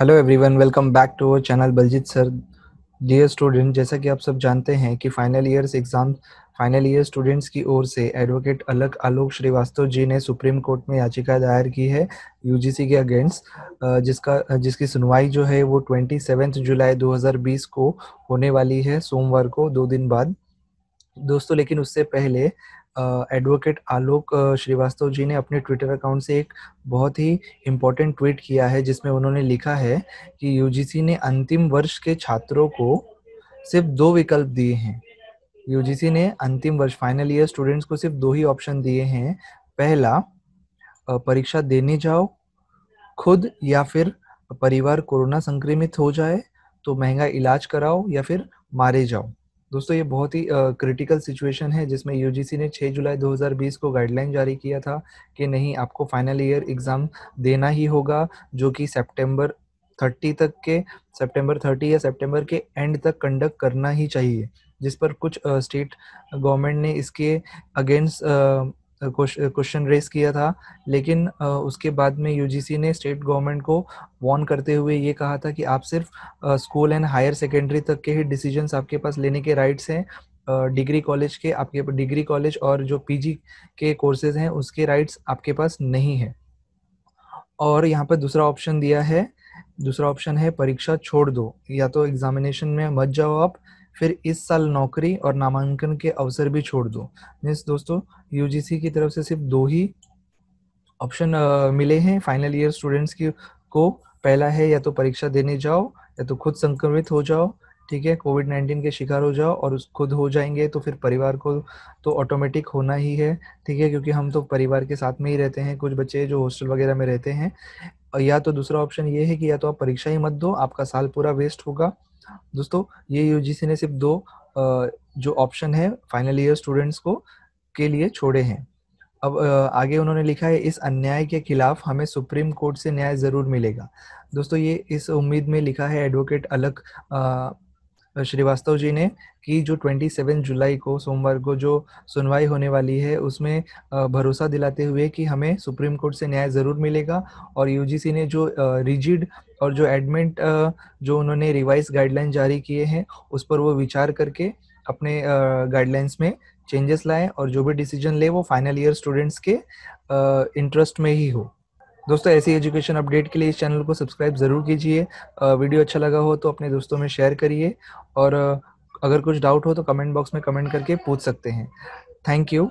hello everyone welcome back to our channel Baljeet sir dear student जैसा कि आप सब जानते हैं कि final years exam final year students की ओर से एडवोकेट अलग आलोक श्रीवास्तव जी ने सुप्रीम कोर्ट में याचिका दायर की है यूजीसी के अगेंस्ट जिसका जिसकी सुनवाई जो है वो ट्वेंटी जुलाई दो को होने वाली है सोमवार को दो दिन बाद दोस्तों लेकिन उससे पहले एडवोकेट आलोक श्रीवास्तव जी ने अपने ट्विटर अकाउंट से एक बहुत ही इम्पोर्टेंट ट्वीट किया है जिसमें उन्होंने लिखा है कि यूजीसी ने अंतिम वर्ष के छात्रों को सिर्फ दो विकल्प दिए हैं यूजीसी ने अंतिम वर्ष फाइनल ईयर स्टूडेंट्स को सिर्फ दो ही ऑप्शन दिए हैं पहला परीक्षा देने जाओ खुद या फिर परिवार कोरोना संक्रमित हो जाए तो महंगा इलाज कराओ या फिर मारे जाओ दोस्तों ये बहुत ही क्रिटिकल uh, सिचुएशन है जिसमें यूजीसी ने 6 जुलाई 2020 को गाइडलाइन जारी किया था कि नहीं आपको फाइनल ईयर एग्ज़ाम देना ही होगा जो कि सितंबर 30 तक के सितंबर 30 या सितंबर के एंड तक कंडक्ट करना ही चाहिए जिस पर कुछ स्टेट uh, गवर्नमेंट ने इसके अगेंस्ट क्वेश्चन रेस किया था लेकिन उसके बाद में यूजीसी ने स्टेट गवर्नमेंट को वॉर्न करते हुए ये कहा था कि आप सिर्फ स्कूल एंड हायर सेकेंडरी तक के ही डिसीजन आपके पास लेने के राइट्स हैं डिग्री कॉलेज के आपके डिग्री कॉलेज और जो पीजी के कोर्सेज हैं उसके राइट्स आपके पास नहीं है और यहाँ पर दूसरा ऑप्शन दिया है दूसरा ऑप्शन है परीक्षा छोड़ दो या तो एग्जामिनेशन में मत जाओ आप फिर इस साल नौकरी और नामांकन के अवसर भी छोड़ दो मीन्स दोस्तों यूजीसी की तरफ से सिर्फ दो ही ऑप्शन मिले हैं फाइनल ईयर स्टूडेंट्स की को पहला है या तो परीक्षा देने जाओ या तो खुद संक्रमित हो जाओ ठीक है कोविड नाइन्टीन के शिकार हो जाओ और खुद हो जाएंगे तो फिर परिवार को तो ऑटोमेटिक होना ही है ठीक है क्योंकि हम तो परिवार के साथ में ही रहते हैं कुछ बच्चे जो हॉस्टल वगैरह में रहते हैं या तो दूसरा ऑप्शन ये है कि या तो आप परीक्षा ही मत दो आपका साल पूरा वेस्ट होगा दोस्तों ये यूजीसी ने सिर्फ दो जो ऑप्शन है फाइनल ईयर स्टूडेंट्स को के लिए छोड़े हैं अब आगे उन्होंने लिखा है इस अन्याय के खिलाफ हमें सुप्रीम कोर्ट से न्याय जरूर मिलेगा दोस्तों ये इस उम्मीद में लिखा है एडवोकेट अलक श्रीवास्तव जी ने कि जो 27 जुलाई को सोमवार को जो सुनवाई होने वाली है उसमें भरोसा दिलाते हुए कि हमें सुप्रीम कोर्ट से न्याय ज़रूर मिलेगा और यूजीसी ने जो रिजिड और जो एडमिट जो उन्होंने रिवाइज गाइडलाइन जारी किए हैं उस पर वो विचार करके अपने गाइडलाइंस में चेंजेस लाएं और जो भी डिसीजन ले वो फाइनल ईयर स्टूडेंट्स के इंटरेस्ट में ही हो दोस्तों ऐसी एजुकेशन अपडेट के लिए इस चैनल को सब्सक्राइब ज़रूर कीजिए वीडियो अच्छा लगा हो तो अपने दोस्तों में शेयर करिए और अगर कुछ डाउट हो तो कमेंट बॉक्स में कमेंट करके पूछ सकते हैं थैंक यू